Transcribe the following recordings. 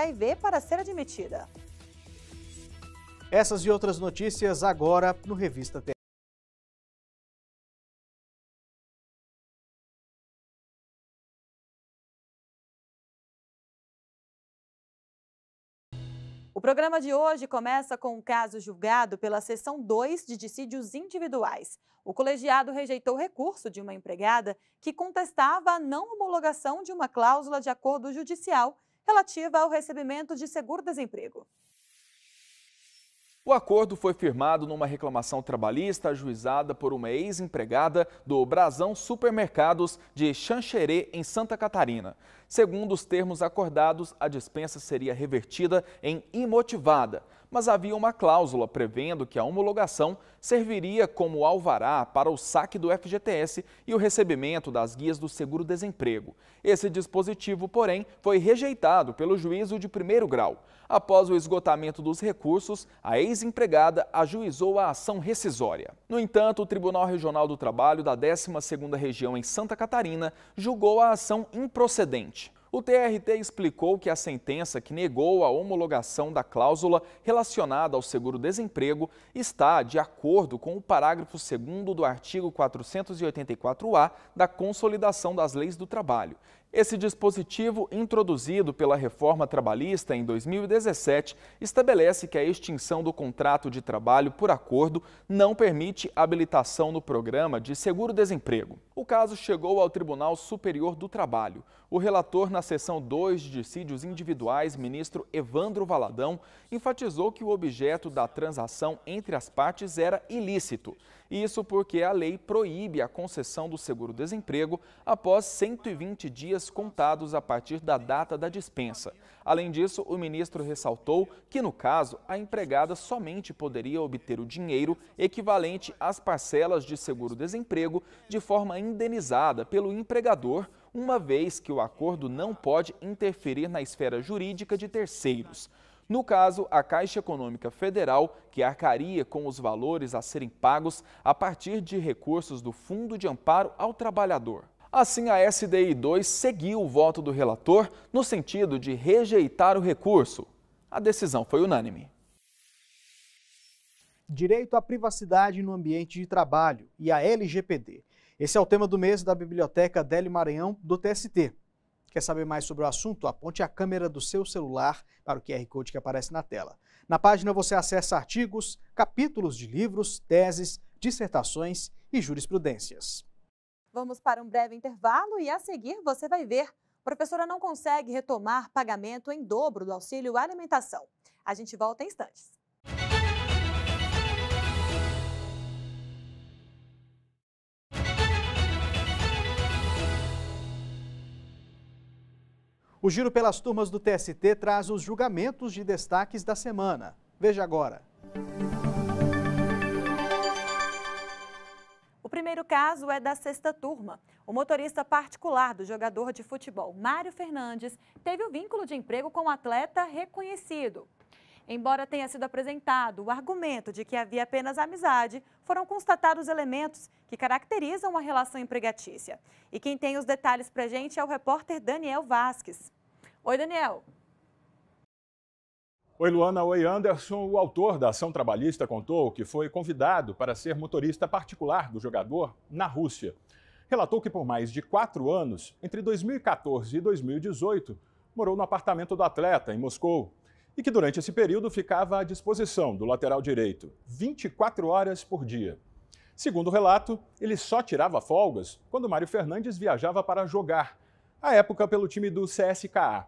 HIV para ser admitida. Essas e outras notícias agora no Revista TV. O programa de hoje começa com um caso julgado pela Seção 2 de Dissídios Individuais. O colegiado rejeitou recurso de uma empregada que contestava a não homologação de uma cláusula de acordo judicial relativa ao recebimento de seguro-desemprego. O acordo foi firmado numa reclamação trabalhista ajuizada por uma ex-empregada do Brasão Supermercados de Xanxerê, em Santa Catarina. Segundo os termos acordados, a dispensa seria revertida em imotivada mas havia uma cláusula prevendo que a homologação serviria como alvará para o saque do FGTS e o recebimento das guias do seguro-desemprego. Esse dispositivo, porém, foi rejeitado pelo juízo de primeiro grau. Após o esgotamento dos recursos, a ex-empregada ajuizou a ação rescisória. No entanto, o Tribunal Regional do Trabalho da 12ª Região em Santa Catarina julgou a ação improcedente. O TRT explicou que a sentença que negou a homologação da cláusula relacionada ao seguro-desemprego está de acordo com o parágrafo 2 do artigo 484-A da Consolidação das Leis do Trabalho. Esse dispositivo, introduzido pela reforma trabalhista em 2017, estabelece que a extinção do contrato de trabalho por acordo não permite habilitação no programa de seguro-desemprego. O caso chegou ao Tribunal Superior do Trabalho. O relator na sessão 2 de dissídios individuais, ministro Evandro Valadão, enfatizou que o objeto da transação entre as partes era ilícito. Isso porque a lei proíbe a concessão do seguro-desemprego após 120 dias contados a partir da data da dispensa. Além disso, o ministro ressaltou que, no caso, a empregada somente poderia obter o dinheiro equivalente às parcelas de seguro-desemprego de forma indenizada pelo empregador uma vez que o acordo não pode interferir na esfera jurídica de terceiros. No caso, a Caixa Econômica Federal, que arcaria com os valores a serem pagos a partir de recursos do Fundo de Amparo ao Trabalhador. Assim, a SDI 2 seguiu o voto do relator no sentido de rejeitar o recurso. A decisão foi unânime. Direito à privacidade no ambiente de trabalho e a LGPD esse é o tema do mês da Biblioteca Deli Maranhão do TST. Quer saber mais sobre o assunto? Aponte a câmera do seu celular para o QR Code que aparece na tela. Na página você acessa artigos, capítulos de livros, teses, dissertações e jurisprudências. Vamos para um breve intervalo e a seguir você vai ver. professora não consegue retomar pagamento em dobro do auxílio alimentação. A gente volta em instantes. O giro pelas turmas do TST traz os julgamentos de destaques da semana. Veja agora. O primeiro caso é da sexta turma. O motorista particular do jogador de futebol Mário Fernandes teve o um vínculo de emprego com um atleta reconhecido. Embora tenha sido apresentado o argumento de que havia apenas amizade, foram constatados elementos que caracterizam a relação empregatícia. E quem tem os detalhes para gente é o repórter Daniel Vasques. Oi, Daniel. Oi, Luana. Oi, Anderson. O autor da ação trabalhista contou que foi convidado para ser motorista particular do jogador na Rússia. Relatou que por mais de quatro anos, entre 2014 e 2018, morou no apartamento do atleta, em Moscou e que durante esse período ficava à disposição do lateral direito 24 horas por dia. Segundo o relato, ele só tirava folgas quando Mário Fernandes viajava para jogar, à época pelo time do CSKA.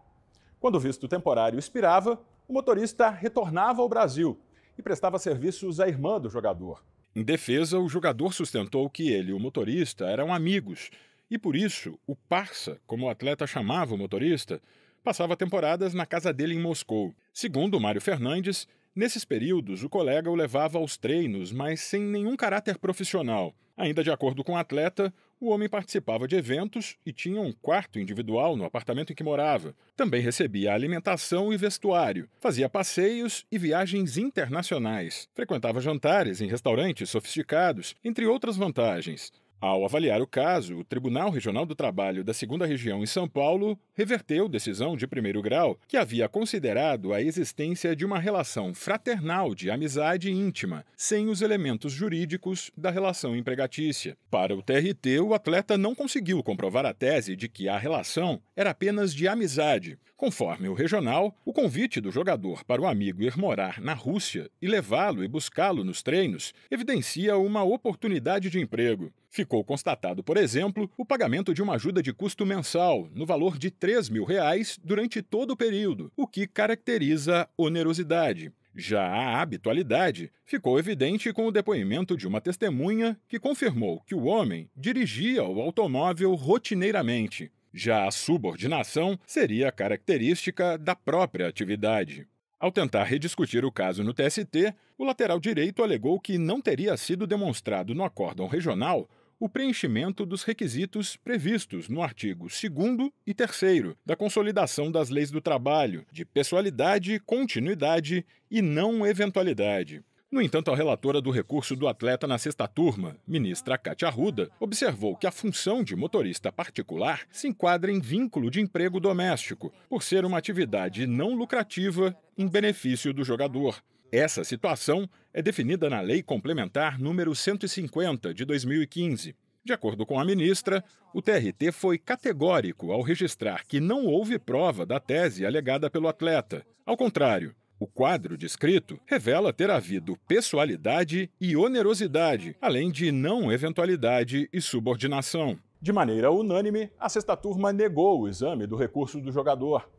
Quando o visto temporário expirava, o motorista retornava ao Brasil e prestava serviços à irmã do jogador. Em defesa, o jogador sustentou que ele e o motorista eram amigos e, por isso, o parça, como o atleta chamava o motorista, passava temporadas na casa dele em Moscou. Segundo Mário Fernandes, nesses períodos o colega o levava aos treinos, mas sem nenhum caráter profissional. Ainda de acordo com o atleta, o homem participava de eventos e tinha um quarto individual no apartamento em que morava. Também recebia alimentação e vestuário, fazia passeios e viagens internacionais, frequentava jantares em restaurantes sofisticados, entre outras vantagens. Ao avaliar o caso, o Tribunal Regional do Trabalho da Segunda Região em São Paulo reverteu decisão de primeiro grau que havia considerado a existência de uma relação fraternal de amizade íntima, sem os elementos jurídicos da relação empregatícia. Para o TRT, o atleta não conseguiu comprovar a tese de que a relação era apenas de amizade. Conforme o regional, o convite do jogador para o amigo ir morar na Rússia e levá-lo e buscá-lo nos treinos evidencia uma oportunidade de emprego. Ficou constatado, por exemplo, o pagamento de uma ajuda de custo mensal, no valor de R$ mil reais durante todo o período, o que caracteriza onerosidade. Já a habitualidade ficou evidente com o depoimento de uma testemunha que confirmou que o homem dirigia o automóvel rotineiramente. Já a subordinação seria característica da própria atividade. Ao tentar rediscutir o caso no TST, o lateral direito alegou que não teria sido demonstrado no acórdão regional o preenchimento dos requisitos previstos no artigo 2 e 3 da Consolidação das Leis do Trabalho, de pessoalidade, continuidade e não eventualidade. No entanto, a relatora do recurso do atleta na sexta turma, ministra Cátia Arruda, observou que a função de motorista particular se enquadra em vínculo de emprego doméstico, por ser uma atividade não lucrativa em benefício do jogador, essa situação é definida na Lei Complementar número 150 de 2015. De acordo com a ministra, o TRT foi categórico ao registrar que não houve prova da tese alegada pelo atleta. Ao contrário, o quadro descrito revela ter havido pessoalidade e onerosidade, além de não eventualidade e subordinação. De maneira unânime, a sexta turma negou o exame do recurso do jogador.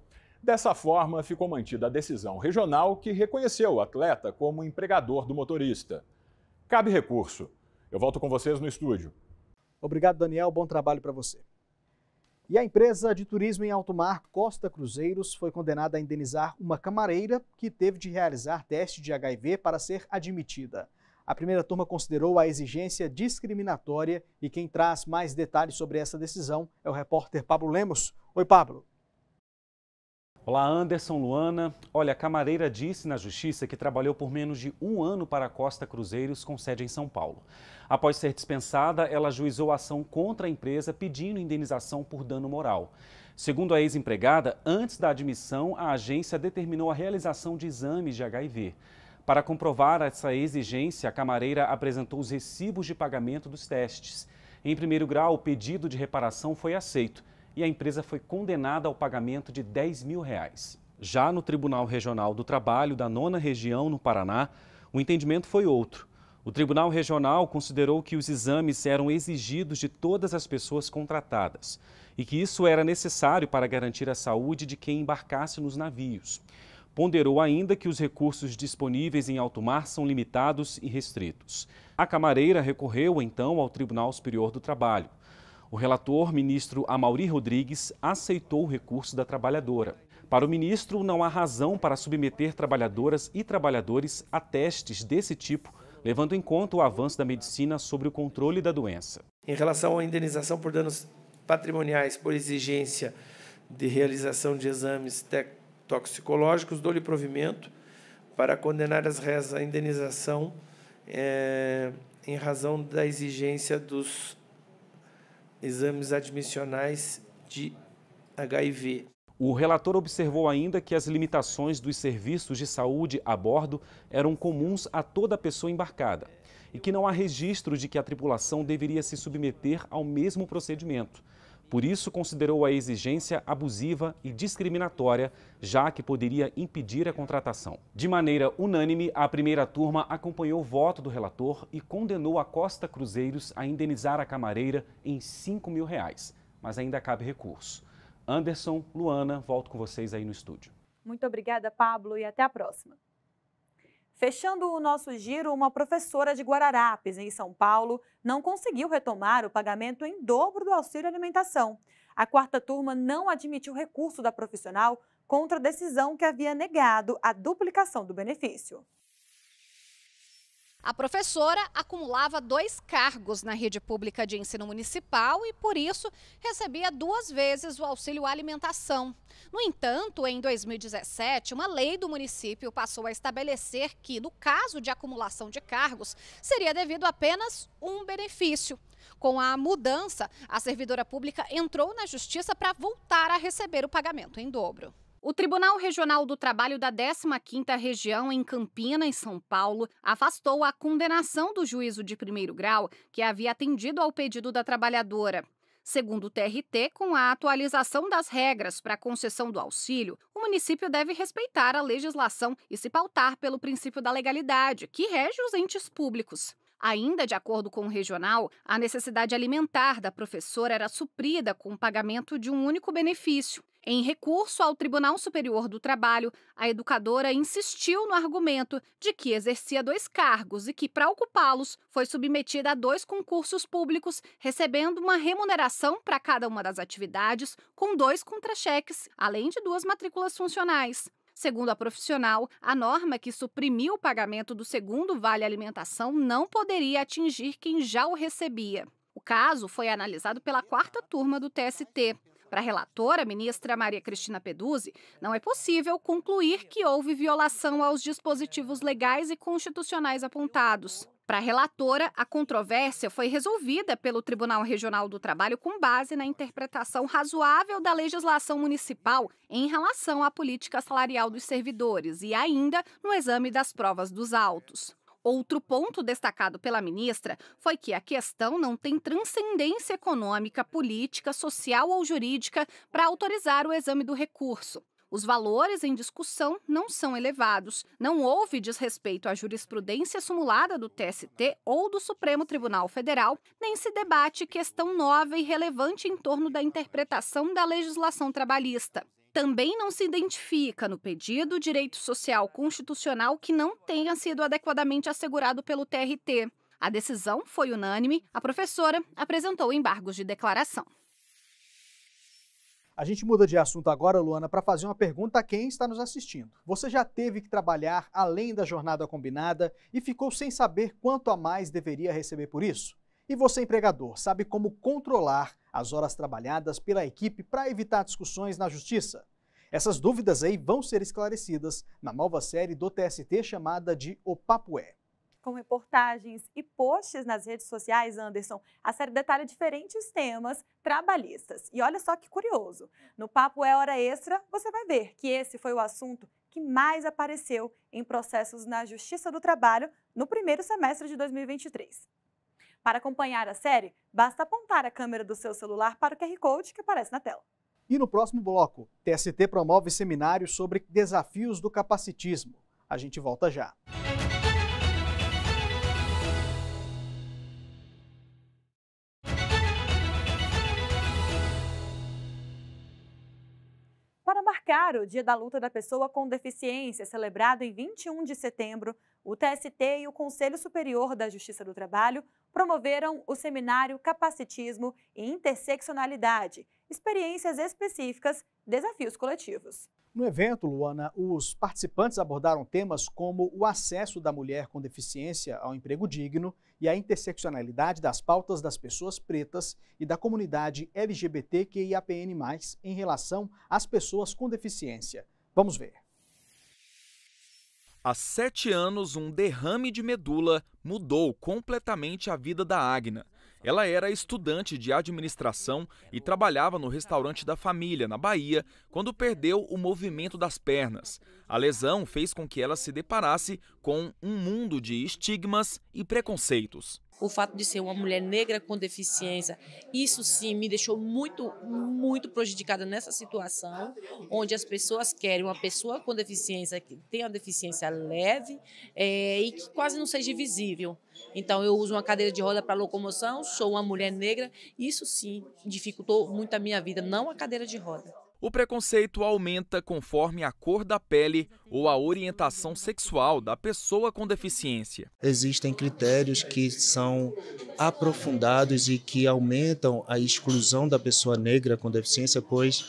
Dessa forma, ficou mantida a decisão regional que reconheceu o atleta como empregador do motorista. Cabe recurso. Eu volto com vocês no estúdio. Obrigado, Daniel. Bom trabalho para você. E a empresa de turismo em alto mar Costa Cruzeiros foi condenada a indenizar uma camareira que teve de realizar teste de HIV para ser admitida. A primeira turma considerou a exigência discriminatória e quem traz mais detalhes sobre essa decisão é o repórter Pablo Lemos. Oi, Pablo. Olá, Anderson Luana. Olha, a camareira disse na justiça que trabalhou por menos de um ano para a Costa Cruzeiros, com sede em São Paulo. Após ser dispensada, ela juizou a ação contra a empresa pedindo indenização por dano moral. Segundo a ex-empregada, antes da admissão, a agência determinou a realização de exames de HIV. Para comprovar essa exigência, a camareira apresentou os recibos de pagamento dos testes. Em primeiro grau, o pedido de reparação foi aceito e a empresa foi condenada ao pagamento de 10 mil reais. Já no Tribunal Regional do Trabalho da Nona Região, no Paraná, o entendimento foi outro. O Tribunal Regional considerou que os exames eram exigidos de todas as pessoas contratadas e que isso era necessário para garantir a saúde de quem embarcasse nos navios. Ponderou ainda que os recursos disponíveis em alto mar são limitados e restritos. A camareira recorreu então ao Tribunal Superior do Trabalho. O relator, ministro Amauri Rodrigues, aceitou o recurso da trabalhadora. Para o ministro, não há razão para submeter trabalhadoras e trabalhadores a testes desse tipo, levando em conta o avanço da medicina sobre o controle da doença. Em relação à indenização por danos patrimoniais por exigência de realização de exames toxicológicos, dou-lhe provimento para condenar as réas à indenização é, em razão da exigência dos exames admissionais de HIV. O relator observou ainda que as limitações dos serviços de saúde a bordo eram comuns a toda pessoa embarcada e que não há registro de que a tripulação deveria se submeter ao mesmo procedimento. Por isso, considerou a exigência abusiva e discriminatória, já que poderia impedir a contratação. De maneira unânime, a primeira turma acompanhou o voto do relator e condenou a Costa Cruzeiros a indenizar a camareira em 5 mil reais. Mas ainda cabe recurso. Anderson, Luana, volto com vocês aí no estúdio. Muito obrigada, Pablo, e até a próxima. Fechando o nosso giro, uma professora de Guararapes, em São Paulo, não conseguiu retomar o pagamento em dobro do auxílio alimentação. A quarta turma não admitiu recurso da profissional contra a decisão que havia negado a duplicação do benefício. A professora acumulava dois cargos na rede pública de ensino municipal e, por isso, recebia duas vezes o auxílio alimentação. No entanto, em 2017, uma lei do município passou a estabelecer que, no caso de acumulação de cargos, seria devido apenas um benefício. Com a mudança, a servidora pública entrou na justiça para voltar a receber o pagamento em dobro. O Tribunal Regional do Trabalho da 15ª Região em Campinas, em São Paulo, afastou a condenação do juízo de primeiro grau que havia atendido ao pedido da trabalhadora. Segundo o TRT, com a atualização das regras para a concessão do auxílio, o município deve respeitar a legislação e se pautar pelo princípio da legalidade, que rege os entes públicos. Ainda de acordo com o regional, a necessidade alimentar da professora era suprida com o pagamento de um único benefício. Em recurso ao Tribunal Superior do Trabalho, a educadora insistiu no argumento de que exercia dois cargos e que, para ocupá-los, foi submetida a dois concursos públicos, recebendo uma remuneração para cada uma das atividades, com dois contra-cheques, além de duas matrículas funcionais. Segundo a profissional, a norma que suprimiu o pagamento do segundo vale alimentação não poderia atingir quem já o recebia. O caso foi analisado pela quarta turma do TST. Para a relatora, ministra Maria Cristina Peduzzi, não é possível concluir que houve violação aos dispositivos legais e constitucionais apontados. Para a relatora, a controvérsia foi resolvida pelo Tribunal Regional do Trabalho com base na interpretação razoável da legislação municipal em relação à política salarial dos servidores e ainda no exame das provas dos autos. Outro ponto destacado pela ministra foi que a questão não tem transcendência econômica, política, social ou jurídica para autorizar o exame do recurso. Os valores em discussão não são elevados. Não houve desrespeito à jurisprudência acumulada do TST ou do Supremo Tribunal Federal, nem se debate questão nova e relevante em torno da interpretação da legislação trabalhista também não se identifica no pedido direito social constitucional que não tenha sido adequadamente assegurado pelo TRT. A decisão foi unânime, a professora apresentou embargos de declaração. A gente muda de assunto agora, Luana, para fazer uma pergunta a quem está nos assistindo. Você já teve que trabalhar além da jornada combinada e ficou sem saber quanto a mais deveria receber por isso? E você, empregador, sabe como controlar as horas trabalhadas pela equipe para evitar discussões na justiça? Essas dúvidas aí vão ser esclarecidas na nova série do TST chamada de O Papo É com reportagens e posts nas redes sociais, Anderson, a série detalha diferentes temas trabalhistas. E olha só que curioso: no Papo é Hora Extra, você vai ver que esse foi o assunto que mais apareceu em processos na Justiça do Trabalho no primeiro semestre de 2023. Para acompanhar a série, basta apontar a câmera do seu celular para o QR Code que aparece na tela. E no próximo bloco, TST promove seminário sobre desafios do capacitismo. A gente volta já. comemorar o Dia da Luta da Pessoa com Deficiência, celebrado em 21 de setembro o TST e o Conselho Superior da Justiça do Trabalho promoveram o seminário Capacitismo e Interseccionalidade Experiências Específicas, Desafios Coletivos. No evento, Luana, os participantes abordaram temas como o acesso da mulher com deficiência ao emprego digno e a interseccionalidade das pautas das pessoas pretas e da comunidade LGBTQIAPN, em relação às pessoas com deficiência. Vamos ver. Há sete anos, um derrame de medula mudou completamente a vida da Agna. Ela era estudante de administração e trabalhava no restaurante da família, na Bahia, quando perdeu o movimento das pernas. A lesão fez com que ela se deparasse com um mundo de estigmas e preconceitos o fato de ser uma mulher negra com deficiência, isso sim me deixou muito, muito prejudicada nessa situação, onde as pessoas querem uma pessoa com deficiência que tenha uma deficiência leve é, e que quase não seja visível. Então, eu uso uma cadeira de roda para locomoção, sou uma mulher negra, isso sim dificultou muito a minha vida, não a cadeira de roda. O preconceito aumenta conforme a cor da pele ou a orientação sexual da pessoa com deficiência. Existem critérios que são aprofundados e que aumentam a exclusão da pessoa negra com deficiência, pois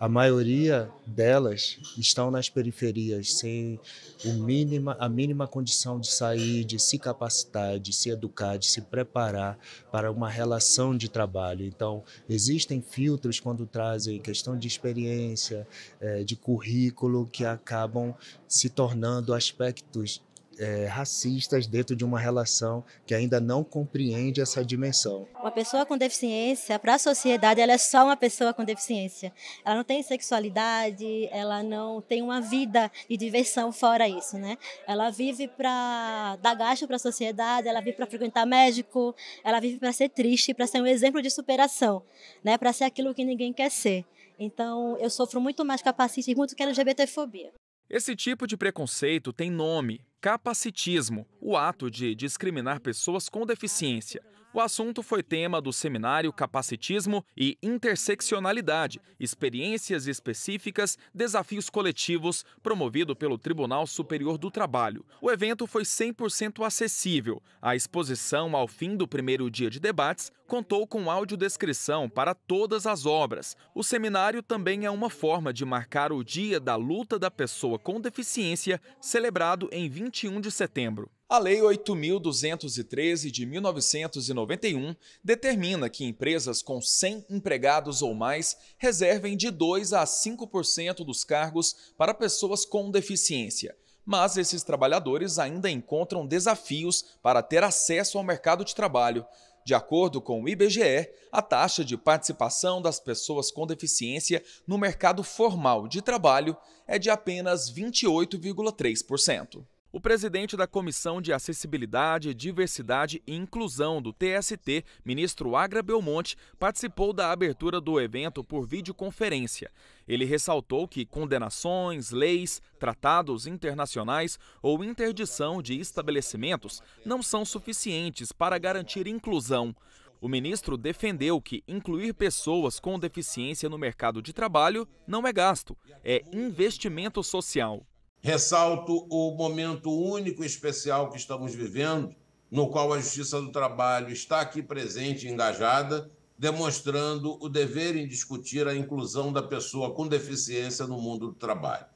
a maioria delas estão nas periferias, sem o mínima, a mínima condição de sair, de se capacitar, de se educar, de se preparar para uma relação de trabalho. Então, existem filtros quando trazem questão de experiência, eh, de currículo, que acabam se tornando aspectos é, racistas dentro de uma relação que ainda não compreende essa dimensão. Uma pessoa com deficiência, para a sociedade, ela é só uma pessoa com deficiência. Ela não tem sexualidade, ela não tem uma vida de diversão fora isso, né? Ela vive para dar gasto para a sociedade, ela vive para frequentar médico, ela vive para ser triste, para ser um exemplo de superação, né? Para ser aquilo que ninguém quer ser. Então, eu sofro muito mais capacitismo muito que LGBTfobia. Esse tipo de preconceito tem nome: capacitismo, o ato de discriminar pessoas com deficiência. O assunto foi tema do seminário Capacitismo e Interseccionalidade, Experiências Específicas, Desafios Coletivos, promovido pelo Tribunal Superior do Trabalho. O evento foi 100% acessível. A exposição ao fim do primeiro dia de debates contou com audiodescrição para todas as obras. O seminário também é uma forma de marcar o Dia da Luta da Pessoa com Deficiência, celebrado em 21 de setembro. A Lei 8.213 de 1991 determina que empresas com 100 empregados ou mais reservem de 2 a 5% dos cargos para pessoas com deficiência. Mas esses trabalhadores ainda encontram desafios para ter acesso ao mercado de trabalho. De acordo com o IBGE, a taxa de participação das pessoas com deficiência no mercado formal de trabalho é de apenas 28,3%. O presidente da Comissão de Acessibilidade, Diversidade e Inclusão do TST, ministro Agra Belmonte, participou da abertura do evento por videoconferência. Ele ressaltou que condenações, leis, tratados internacionais ou interdição de estabelecimentos não são suficientes para garantir inclusão. O ministro defendeu que incluir pessoas com deficiência no mercado de trabalho não é gasto, é investimento social. Ressalto o momento único e especial que estamos vivendo, no qual a Justiça do Trabalho está aqui presente e engajada, demonstrando o dever em discutir a inclusão da pessoa com deficiência no mundo do trabalho.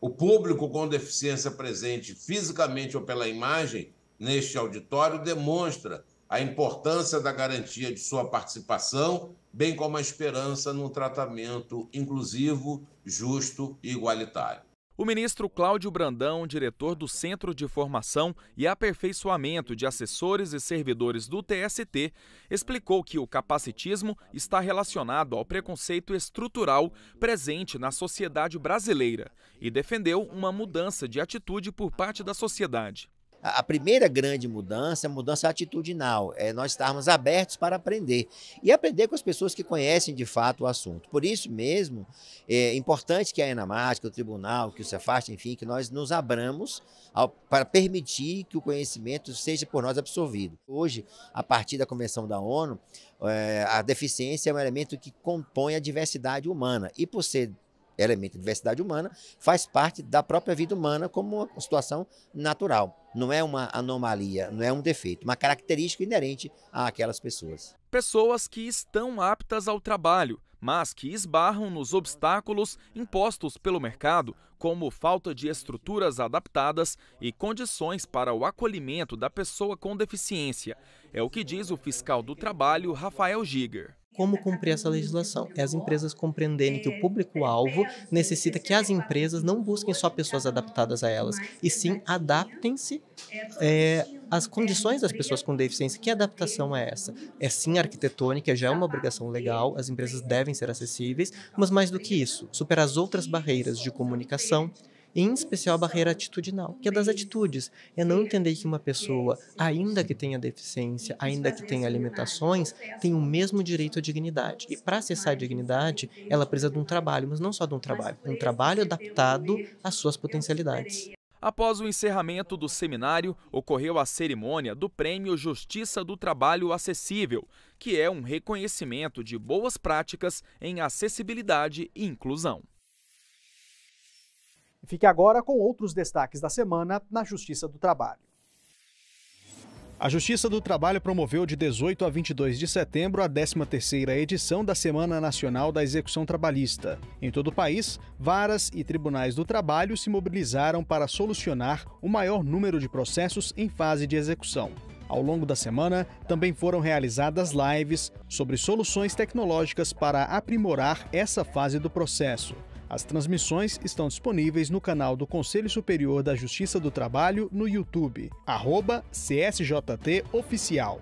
O público com deficiência presente fisicamente ou pela imagem neste auditório demonstra a importância da garantia de sua participação, bem como a esperança num tratamento inclusivo, justo e igualitário. O ministro Cláudio Brandão, diretor do Centro de Formação e Aperfeiçoamento de Assessores e Servidores do TST, explicou que o capacitismo está relacionado ao preconceito estrutural presente na sociedade brasileira e defendeu uma mudança de atitude por parte da sociedade a primeira grande mudança é a mudança atitudinal, é nós estarmos abertos para aprender e aprender com as pessoas que conhecem de fato o assunto. Por isso mesmo, é importante que a Enamate, que o Tribunal, que o Cefast, enfim, que nós nos abramos ao, para permitir que o conhecimento seja por nós absorvido. Hoje, a partir da Convenção da ONU, é, a deficiência é um elemento que compõe a diversidade humana e por ser elemento de diversidade humana, faz parte da própria vida humana como uma situação natural. Não é uma anomalia, não é um defeito, uma característica inerente àquelas pessoas. Pessoas que estão aptas ao trabalho, mas que esbarram nos obstáculos impostos pelo mercado, como falta de estruturas adaptadas e condições para o acolhimento da pessoa com deficiência. É o que diz o fiscal do trabalho, Rafael Giger como cumprir essa legislação. É as empresas compreenderem que o público-alvo necessita que as empresas não busquem só pessoas adaptadas a elas, e sim adaptem-se é, às condições das pessoas com deficiência. Que adaptação é essa? É sim arquitetônica, já é uma obrigação legal, as empresas devem ser acessíveis, mas mais do que isso, superar as outras barreiras de comunicação, em especial a barreira atitudinal, que é das atitudes. É não entender que uma pessoa, ainda que tenha deficiência, ainda que tenha limitações, tem o mesmo direito à dignidade. E para acessar a dignidade, ela precisa de um trabalho, mas não só de um trabalho, um trabalho adaptado às suas potencialidades. Após o encerramento do seminário, ocorreu a cerimônia do Prêmio Justiça do Trabalho Acessível, que é um reconhecimento de boas práticas em acessibilidade e inclusão. Fique agora com outros destaques da semana na Justiça do Trabalho. A Justiça do Trabalho promoveu de 18 a 22 de setembro a 13ª edição da Semana Nacional da Execução Trabalhista. Em todo o país, varas e tribunais do trabalho se mobilizaram para solucionar o maior número de processos em fase de execução. Ao longo da semana, também foram realizadas lives sobre soluções tecnológicas para aprimorar essa fase do processo. As transmissões estão disponíveis no canal do Conselho Superior da Justiça do Trabalho no YouTube, CSJT Oficial.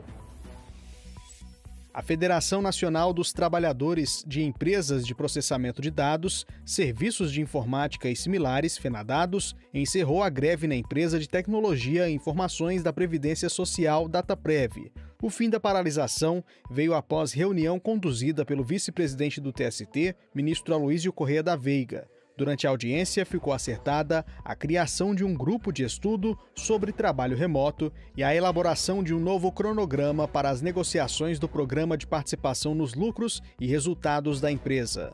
A Federação Nacional dos Trabalhadores de Empresas de Processamento de Dados, Serviços de Informática e similares, FENADADOS, encerrou a greve na empresa de tecnologia e informações da Previdência Social DataPrev. O fim da paralisação veio após reunião conduzida pelo vice-presidente do TST, ministro Aloysio Correia da Veiga. Durante a audiência, ficou acertada a criação de um grupo de estudo sobre trabalho remoto e a elaboração de um novo cronograma para as negociações do programa de participação nos lucros e resultados da empresa.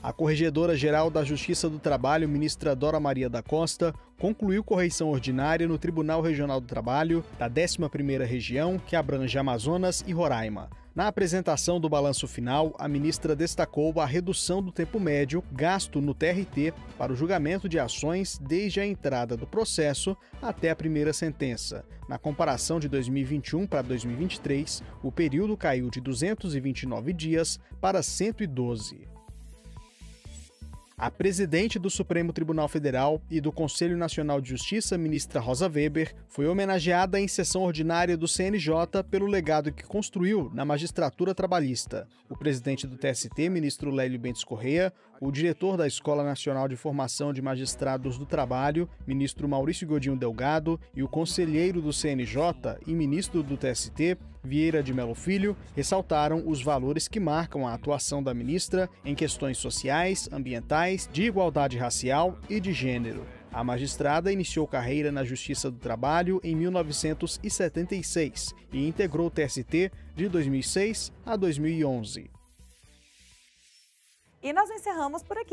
A Corregedora-Geral da Justiça do Trabalho, ministra Dora Maria da Costa, concluiu correição ordinária no Tribunal Regional do Trabalho da 11ª Região, que abrange Amazonas e Roraima. Na apresentação do balanço final, a ministra destacou a redução do tempo médio gasto no TRT para o julgamento de ações desde a entrada do processo até a primeira sentença. Na comparação de 2021 para 2023, o período caiu de 229 dias para 112. A presidente do Supremo Tribunal Federal e do Conselho Nacional de Justiça, ministra Rosa Weber, foi homenageada em sessão ordinária do CNJ pelo legado que construiu na magistratura trabalhista. O presidente do TST, ministro Lélio Bentes Correia, o diretor da Escola Nacional de Formação de Magistrados do Trabalho, ministro Maurício Godinho Delgado, e o conselheiro do CNJ e ministro do TST, Vieira de Melo Filho ressaltaram os valores que marcam a atuação da ministra em questões sociais, ambientais, de igualdade racial e de gênero. A magistrada iniciou carreira na Justiça do Trabalho em 1976 e integrou o TST de 2006 a 2011. E nós encerramos por aqui.